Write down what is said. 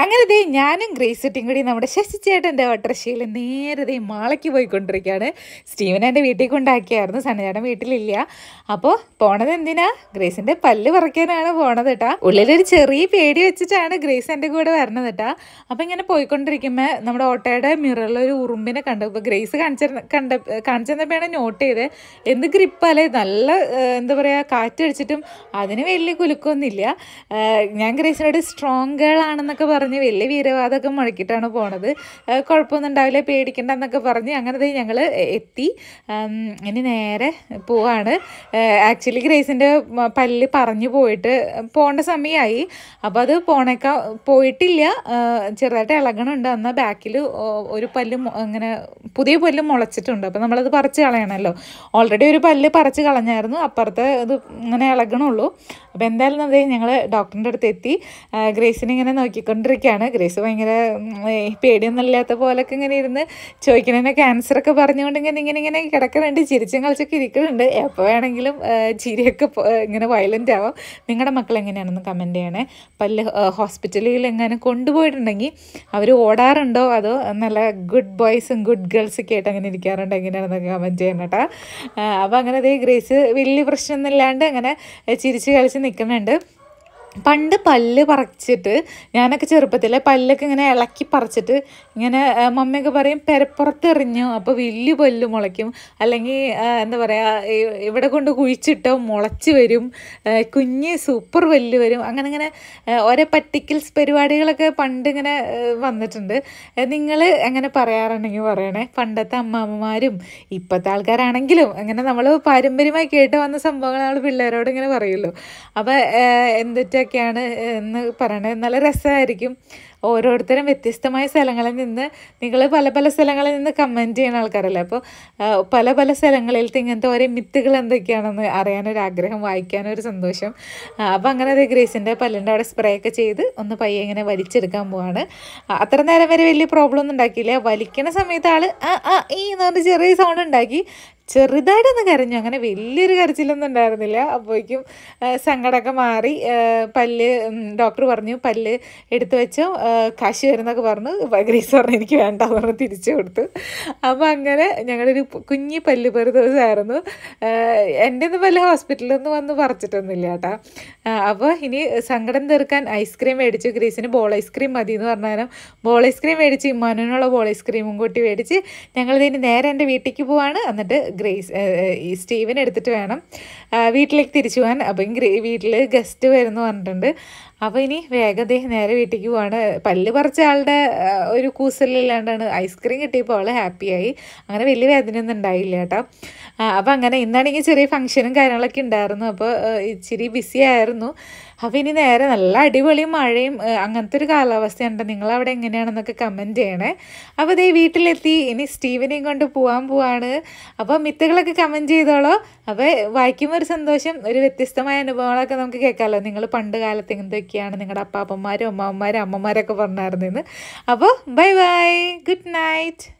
അങ്ങനെ ദേ ഞാനും ഗ്രേസിറ്റും കൂടി നമ്മുടെ ശശിച്ചേട്ടൻ്റെ നേരെ നേരത്തെ മാളയ്ക്ക് പോയിക്കൊണ്ടിരിക്കുകയാണ് സ്റ്റീവൻ എൻ്റെ വീട്ടിൽ കൊണ്ടാക്കിയായിരുന്നു സണ്ണചേട്ടൻ വീട്ടിലില്ല അപ്പോൾ പോണത് എന്തിനാ ഗ്രേസിൻ്റെ പല്ല് പറക്കാനാണ് പോണത് കേട്ടാ ഉള്ളിലൊരു ചെറിയ പേടി വെച്ചിട്ടാണ് ഗ്രേസ് എൻ്റെ കൂടെ വരണത് കേട്ടാ അപ്പോൾ ഇങ്ങനെ പോയിക്കൊണ്ടിരിക്കുമ്പോൾ നമ്മുടെ ഓട്ടോയുടെ മിററിൽ ഒരു ഉറുമ്പിനെ കണ്ടു ഇപ്പോൾ ഗ്രേസ് കാണിച്ച കണ്ട കാണിച്ചപ്പോഴാണ് നോട്ട് ചെയ്ത് എന്ത് ഗ്രിപ്പല്ലേ നല്ല എന്താ പറയുക കാറ്റടിച്ചിട്ടും അതിന് വലിയ കുലുക്കൊന്നുമില്ല ഞാൻ ഗ്രേസിനോട് സ്ട്രോങ് ഗേൾ ആണെന്നൊക്കെ പറഞ്ഞു പറഞ്ഞ് വലിയ വീരവാദമൊക്കെ മുഴക്കിയിട്ടാണ് പോണത് കുഴപ്പമൊന്നും ഉണ്ടാവില്ല പേടിക്കണ്ട എന്നൊക്കെ പറഞ്ഞ് അങ്ങനെ ഞങ്ങൾ എത്തി ഇനി നേരെ പോവാണ് ആക്ച്വലി ഗ്രേസിൻ്റെ പല്ല് പറഞ്ഞു പോയിട്ട് പോകേണ്ട സമയമായി അപ്പോൾ അത് പോണേക്കാ പോയിട്ടില്ല ചെറുതായിട്ട് ഇളകണുണ്ട് എന്നാൽ ബാക്കിൽ ഒരു പല്ല് ഇങ്ങനെ പുതിയ പല്ല് മുളച്ചിട്ടുണ്ട് അപ്പോൾ നമ്മളത് പറിച്ച് കളയണമല്ലോ ഓൾറെഡി ഒരു പല്ല് പറിച്ച് കളഞ്ഞായിരുന്നു അപ്പുറത്തെ ഇത് ഇങ്ങനെ ഇളകണുള്ളൂ അപ്പോൾ എന്തായാലും അതേ ഞങ്ങൾ ഡോക്ടറിൻ്റെ അടുത്ത് എത്തി ഗ്രേസിനെ ഇങ്ങനെ നോക്കിക്കൊണ്ടിരിക്കും ചോദിക്കുകയാണ് ഗ്രേസ് ഭയങ്കര പേടിയൊന്നും ഇല്ലാത്ത പോലൊക്കെ ഇങ്ങനെ ഇരുന്ന് ക്യാൻസർ ക്യാൻസറൊക്കെ പറഞ്ഞുകൊണ്ട് ഇങ്ങനെ ഇങ്ങനെ ഇങ്ങനെ കിടക്കുന്നുണ്ട് ചിരിച്ചും കളിച്ചൊക്കെ ഇരിക്കുന്നുണ്ട് എപ്പോൾ വേണമെങ്കിലും ചിരിയൊക്കെ ഇങ്ങനെ വയലൻ്റ് ആവാം നിങ്ങളുടെ മക്കൾ എങ്ങനെയാണെന്ന് കമൻറ്റ് ചെയ്യണേ പല്ല് ഹോസ്പിറ്റലിൽ എങ്ങനെ കൊണ്ടുപോയിട്ടുണ്ടെങ്കിൽ അവർ ഓടാറുണ്ടോ അതോ നല്ല ഗുഡ് ബോയ്സും ഗുഡ് ഗേൾസൊക്കെ ആയിട്ട് അങ്ങനെ ഇരിക്കാറുണ്ടോ എങ്ങനെയാണെന്നൊക്കെ കമൻറ്റ് ചെയ്യണം കേട്ടോ അപ്പോൾ അങ്ങനെ അതേ ഗ്രേസ് വലിയ ഇല്ലാണ്ട് അങ്ങനെ ചിരിച്ച് കളിച്ച് നിൽക്കുന്നുണ്ട് പണ്ട് പല്ല് പറിച്ചിട്ട് ഞാനൊക്കെ ചെറുപ്പത്തിൽ പല്ലൊക്കെ ഇങ്ങനെ ഇളക്കി പറിച്ചിട്ട് ഇങ്ങനെ മമ്മിയൊക്കെ പറയും പെരപ്പുറത്തെറിഞ്ഞു അപ്പോൾ വലിയ പല്ല് മുളയ്ക്കും അല്ലെങ്കിൽ എന്താ പറയുക ഇവിടെ കൊണ്ട് കുഴിച്ചിട്ടോ മുളച്ച് വരും കുഞ്ഞ് സൂപ്പർ പല്ല് വരും അങ്ങനെ ഇങ്ങനെ ഓരോ പറ്റിക്കൽസ് പരിപാടികളൊക്കെ പണ്ട് ഇങ്ങനെ വന്നിട്ടുണ്ട് നിങ്ങൾ അങ്ങനെ പറയാറുണ്ടെങ്കിൽ പറയണേ പണ്ടത്തെ അമ്മാമ്മമാരും ഇപ്പോഴത്തെ ആൾക്കാരാണെങ്കിലും അങ്ങനെ നമ്മൾ പാരമ്പര്യമായി കേട്ട് വന്ന സംഭവങ്ങൾ നമ്മൾ പിള്ളേരോട് ഇങ്ങനെ പറയുമല്ലോ അപ്പോൾ എന്തൊക്കെ ഒക്കെയാണ് എന്ന് പറയണത് നല്ല രസമായിരിക്കും ഓരോരുത്തരും വ്യത്യസ്തമായ സ്ഥലങ്ങളിൽ നിന്ന് നിങ്ങൾ പല പല സ്ഥലങ്ങളിൽ നിന്ന് കമൻറ്റ് ചെയ്യുന്ന ആൾക്കാരല്ലേ അപ്പോൾ പല പല സ്ഥലങ്ങളിലത്തെ ഇങ്ങനത്തെ ഓരോ മിത്തുകൾ എന്തൊക്കെയാണെന്ന് അറിയാനൊരു ആഗ്രഹം വായിക്കാനൊരു സന്തോഷം അപ്പോൾ അങ്ങനെ അത് ഗ്രേസിൻ്റെ പല്ലിൻ്റെ അവിടെ സ്പ്രേ ഒക്കെ ചെയ്ത് ഒന്ന് പയ്യെ ഇങ്ങനെ വലിച്ചെടുക്കാൻ പോവാണ് അത്ര നേരം വരെ വലിയ പ്രോബ്ലം ഒന്നും ഉണ്ടാക്കിയില്ല വലിക്കണ സമയത്ത് ആൾ ആ ആ ഈ എന്ന് ചെറിയ സൗണ്ട് ഉണ്ടാക്കി ചെറുതായിട്ടൊന്ന് കരഞ്ഞു അങ്ങനെ വലിയൊരു കരച്ചിലൊന്നും ഉണ്ടായിരുന്നില്ല അപ്പോഴേക്കും സങ്കടമൊക്കെ മാറി പല്ല് ഡോക്ടർ പറഞ്ഞു പല്ല് എടുത്തു വെച്ചോ കാശി വരുന്നൊക്കെ പറഞ്ഞു ഗ്രീസ് പറഞ്ഞു എനിക്ക് വേണ്ട പറഞ്ഞു തിരിച്ചു കൊടുത്തു അപ്പോൾ അങ്ങനെ ഞങ്ങളൊരു കുഞ്ഞി പല്ല് പെരു ദിവസമായിരുന്നു എൻ്റെ ഒന്നും പല്ല് ഹോസ്പിറ്റലിൽ നിന്ന് വന്ന് പറിച്ചിട്ടൊന്നുമില്ല കേട്ടോ അപ്പോൾ ഇനി സങ്കടം തീർക്കാൻ ഐസ്ക്രീം മേടിച്ച് ഗ്രീസിന് ബോൾ ഐസ്ക്രീം മതി എന്ന് പറഞ്ഞാലും ബോൾ ഐസ്ക്രീം മേടിച്ച് ഇമ്മാനുള്ള ബോൾ ഐസ്ക്രീമും കൂട്ടി മേടിച്ച് ഞങ്ങളിതിന് നേരെ എൻ്റെ വീട്ടിലേക്ക് പോവാണ് എന്നിട്ട് ഗ്രേസ് സ്റ്റീവൻ എടുത്തിട്ട് വേണം വീട്ടിലേക്ക് തിരിച്ചു പോകാൻ അപ്പം വീട്ടിൽ ഗസ്റ്റ് വരുന്നു പറഞ്ഞിട്ടുണ്ട് അപ്പോൾ ഇനി വേഗത നേരെ വീട്ടിലേക്ക് പോവാണ് പല്ല് പറിച്ച ആളുടെ ഒരു കൂസലില്ലാണ്ടാണ് ഐസ്ക്രീം കിട്ടിയപ്പോൾ അവൾ ഹാപ്പിയായി അങ്ങനെ വലിയ വേദനയൊന്നും ഉണ്ടായില്ല കേട്ടോ അപ്പോൾ അങ്ങനെ ഇന്നാണെങ്കിൽ ചെറിയ ഫംഗ്ഷനും കാര്യങ്ങളൊക്കെ ഉണ്ടായിരുന്നു അപ്പോൾ ഇച്ചിരി ബിസി ആയിരുന്നു ഉണ്ടായിരുന്നു അപ്പോൾ ഇനി നേരെ നല്ല അടിപൊളി മഴയും അങ്ങനത്തെ ഒരു കാലാവസ്ഥയുണ്ട് നിങ്ങളവിടെ എങ്ങനെയാണെന്നൊക്കെ കമൻറ്റ് ചെയ്യണേ അപ്പോൾ ഇതേ വീട്ടിലെത്തി ഇനി സ്റ്റീവനെയും കൊണ്ട് പോകാൻ പോവാണ് അപ്പോൾ മിത്തുകളൊക്കെ കമൻറ്റ് ചെയ്തോളോ അപ്പോൾ വായിക്കുമ്പോൾ ഒരു സന്തോഷം ഒരു വ്യത്യസ്തമായ അനുഭവങ്ങളൊക്കെ നമുക്ക് കേൾക്കാമല്ലോ നിങ്ങൾ പണ്ട് കാലത്ത് എന്തൊക്കെയാണ് നിങ്ങളുടെ അപ്പാപ്പന്മാരും അമ്മാവന്മാരും അമ്മമാരൊക്കെ പറഞ്ഞായിരുന്നെന്ന് അപ്പോൾ ബൈ ബൈ ഗുഡ് നൈറ്റ്